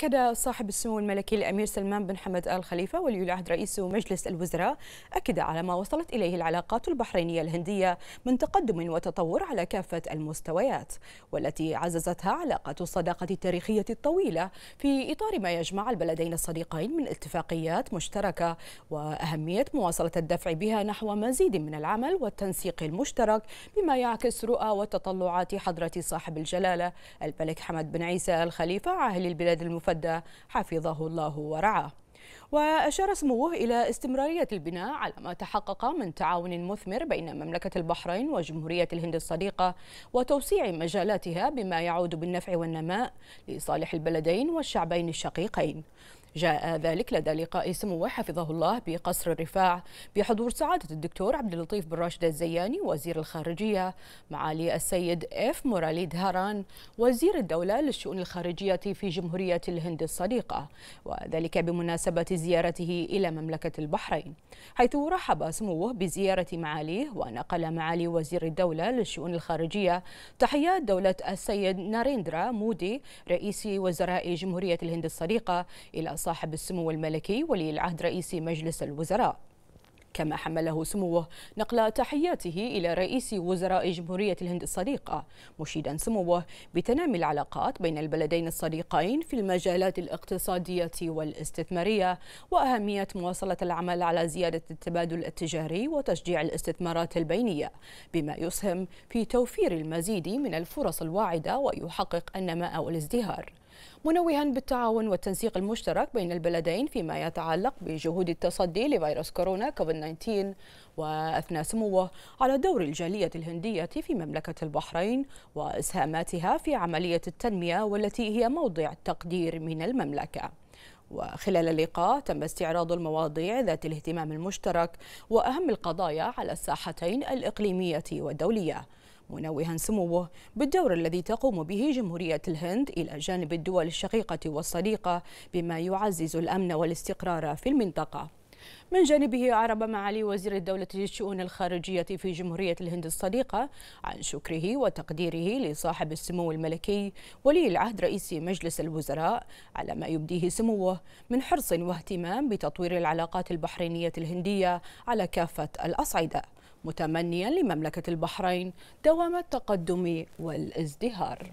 أكد صاحب السمو الملكي الأمير سلمان بن حمد آل خليفة ولي العهد رئيس مجلس الوزراء أكد على ما وصلت إليه العلاقات البحرينية الهندية من تقدم وتطور على كافة المستويات والتي عززتها علاقات الصداقة التاريخية الطويلة في إطار ما يجمع البلدين الصديقين من اتفاقيات مشتركة وأهمية مواصلة الدفع بها نحو مزيد من العمل والتنسيق المشترك بما يعكس رؤى وتطلعات حضرة صاحب الجلالة الملك حمد بن عيسى الخليفة عاهل البلاد المفرقة فدة حفظه الله ورعاه وأشار سموه إلى استمرارية البناء على ما تحقق من تعاون مثمر بين مملكة البحرين وجمهورية الهند الصديقة وتوسيع مجالاتها بما يعود بالنفع والنماء لصالح البلدين والشعبين الشقيقين جاء ذلك لدى لقاء سموه حفظه الله بقصر الرفاع بحضور سعادة الدكتور عبد اللطيف بن راشد الزياني وزير الخارجية معالي السيد اف موراليد هاران وزير الدولة للشؤون الخارجية في جمهورية الهند الصديقة وذلك بمناسبة زيارته إلى مملكة البحرين حيث رحب سموه بزيارة معاليه ونقل معالي وزير الدولة للشؤون الخارجية تحيات دولة السيد ناريندرا مودي رئيس وزراء جمهورية الهند الصديقة إلى صاحب السمو الملكي ولي العهد رئيس مجلس الوزراء كما حمله سموه نقل تحياته إلى رئيس وزراء جمهورية الهند الصديقة مشيدا سموه بتنامي العلاقات بين البلدين الصديقين في المجالات الاقتصادية والاستثمارية وأهمية مواصلة العمل على زيادة التبادل التجاري وتشجيع الاستثمارات البينية بما يسهم في توفير المزيد من الفرص الواعدة ويحقق النماء والازدهار منوها بالتعاون والتنسيق المشترك بين البلدين فيما يتعلق بجهود التصدي لفيروس كورونا كوفيد 19 وأثناء سموه على دور الجالية الهندية في مملكة البحرين وإسهاماتها في عملية التنمية والتي هي موضع تقدير من المملكة وخلال اللقاء تم استعراض المواضيع ذات الاهتمام المشترك وأهم القضايا على الساحتين الإقليمية والدولية منوها سموه بالدور الذي تقوم به جمهورية الهند إلى جانب الدول الشقيقة والصديقة بما يعزز الأمن والاستقرار في المنطقة من جانبه أعرب معالي وزير الدولة للشؤون الخارجية في جمهورية الهند الصديقة عن شكره وتقديره لصاحب السمو الملكي ولي العهد رئيس مجلس الوزراء على ما يبديه سموه من حرص واهتمام بتطوير العلاقات البحرينية الهندية على كافة الأصعدة متمنيا لمملكة البحرين دوام التقدم والازدهار